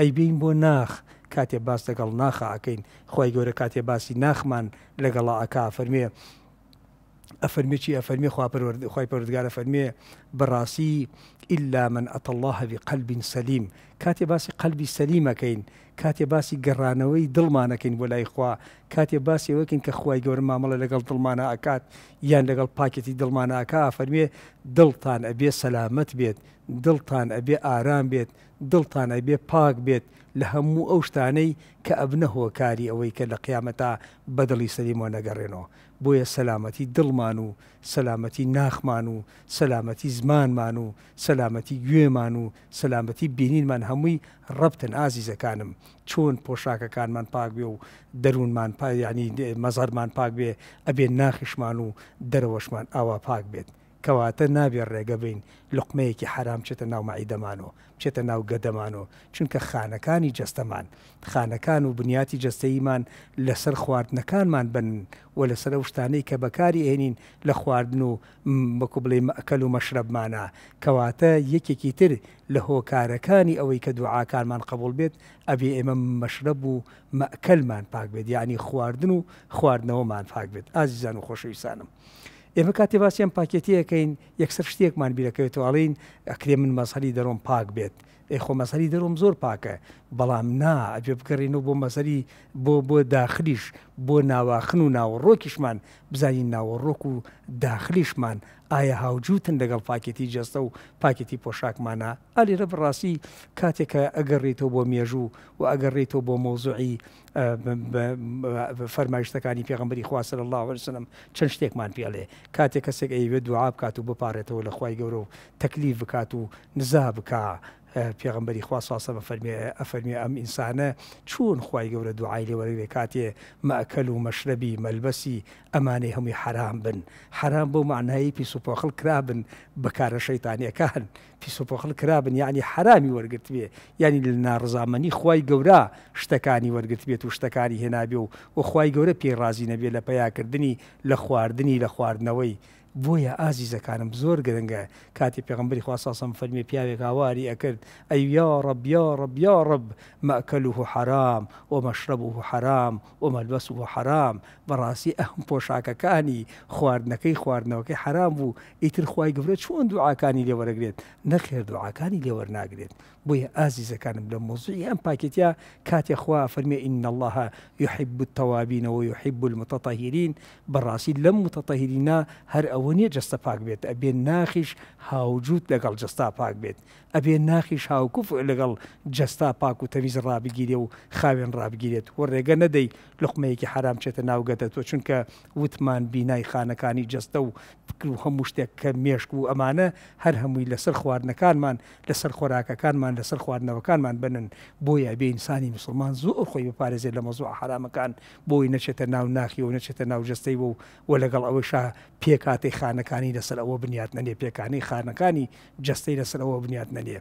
ئەیبین بۆ ناخ کاتێ باس لەگەڵ ناخەکەین خۆی گەورە کاتێ باسی ناخمان لەگەڵا ئاکا فەرمێ ئەفەرمێکی ئەفەرمی خی پەرودگارە فەرمێ بەڕاستی ئللا من ئەتەله قەلبین سەلیم کاتێ باسی قەلبی سەلیمەکەین کاتێ باسی گەڕانەوەی دڵمانەکەین بۆ لای خوا کاتێ باسی وەکن کە خی گەورە مامەڵە لەگەڵ دڵمانە ئاکات یان لەگەڵ پاکەتی دڵمانەکە فەرمێ دڵتان ئەبێ سەلامت بێت دڵتان ئەبێ ئارام بێت دڵتان ئەبێ پاک بێت لە هەموو ئەو شتانەی کە ئەبنە هۆکاری ئەوەی کە لە قیامەتا بەدڵی سەلیمۆ نەگەڕێنەوە بۆیە سەلامەتی دڵمان و سەلامەتی ناخمان و سەلامەتی زمانمان و سەلامەتی گوێمان و سەلامەتی بینینمان هەمووی ڕبتن ئازیزەکانم چۆن پۆشاکەکانمان پاک بێ و دەروونمان پا ینی مەزارمان پاک بێ ئەبێ ناخیشمان و دەرەوەشمان ئاوا پاک بێت کەواتە نابێت ڕێگە بین لقمەیەکی حرام چێتە ناو مەعیدەمانەوە بچێتە ناو گەدەمانەوە چونکە خانەکانی جستەمان خانەکان و بنیاتی جستەیمان لەسەر خواردنەکانمان بن و لەسەر ئەو شتانەی کە بەکاری ئێنین لە خواردن و بەکو بڵێ مەکەل و مەشربمانە کەواتە یەکێکی تر لە هۆکارەکانی ئەوەی کە دوعاکانمان قبول بێت ئەبێ ئێمە مەشرب و مەکەلمان پاک بێت یعنی خواردن و خواردنەوەمان پاک بێت ئازیزان و خۆشەویسانم. ئێمە کاتی باسییان پاکێتیەکەین یەکسەر شتێکمان بیرەکەوێتواڵین ئەکرێ من مەسەری دەرۆم پاک بێت خۆ مەسەری دەرۆم زۆر پاکە بەڵام نا ئەبێ بکەڕینەوە بۆ مەسەری بۆ بۆ داخریش بۆ ناواخن و ناوەڕۆکیشمان بزانین ناوەڕۆک و داخلیشمان ئایا هاوجوتن لەگەڵ پاکێتی جەستە و پاکێتی پۆشاکمانە ئالێرە بڕاستی کاتێکە ئەگەڕێتەوە بۆ مێژوو و ئەگەڕێتەوە بۆ مۆزوعی فەرمایشتەکانی پێغمبری خواسە لە لاوەرسنم چەند شتێکمان پێڵێ کاتێک کەسێک ئەیوێت دوعا بکات و بپارێتەوە لە خی گەورە و تەکلیف بکات و نزا بکە. پێغمبەری خواساسە بە فەرمی ئەفەرمی ئەم ئینسانە چون خی گەورە دوعای لێوەرەوێ کاتێ مەکەل و مەشرەبی مەلبەسی ئەمانەی هەمووی حرام بن حرام بۆ معنایی پیسوپۆخل کرابن بەکارە شەیتانیەکان پیسوپۆخل کرابن یعنی حرامی وەرگرت بێ ینی لە ناڕزامەنی خی گەورە شتەکانی وەرگرت بێت و شتەکانی هێنابێ و وخوای گەورە پێڕازی نەبێ لە پیاکردنی لە خواردنی لە خواردنەوەی بويا عزيزه كان بزور بۆیە ئازیزەکانم زۆر گرنگە کاتی پێغمبری خواسەم فەرمی پیاوێک هاواری ئەکرد ئەیا ڕبیا ڕبیا ڕب مەکەلوه حرام ومشربه حرام وملبسه حرام براسي اهم پوشاك كاني خوارد نكي خوارد نوكي حرام بو خواي بوو ئیتر خی گەورە چۆن دوعاکانی لێوەرەگرێت نەخێر دوعاکانی لێوەرناگرێت بۆیە ئازیزەکانم لە مۆزوی ئەم پاکتیا كاتي خوا فرمي ان الله يحب التوابين ويحب المتطهرين براسي لم متطهرين هر ئەو ئەوە نییە جستە پاک بێت ئەبێ ناخیش هاوجود لەگەڵ جستا پاک بێت ئەبێ ناخیش هاوکوف لەگەڵ جستا پاک و تەویز ڕابگیری و خاوێن ڕابگیرێت و ڕێگە نەدەی لقمەیەکی حرام چێتە ناوگەدە تۆ چونکە وتمان بینای خانەکانی جستە و و هەموو شتێک کە مێشک و ئەمانە هەر هەمووی لەسەر خواردنەکانمان لەسەر خۆراکەکانمان لەسەر خواردنەوەکانمان بنن بۆیە بێ ئینسانی مسلمان زۆر خۆی بپارێزێت لە مەزوع حرامەکان بۆی نەچێتە ناو ناخی و نەچێتە ناو جستەی بۆ و لەگەڵ ئەوەشا پێکاتێ جستەی خانەکانی لەسەر ئەوە بنیات نەنێ پێکانی خانەکانی جستەی لەسەر ئەوە بنیات نەنێ.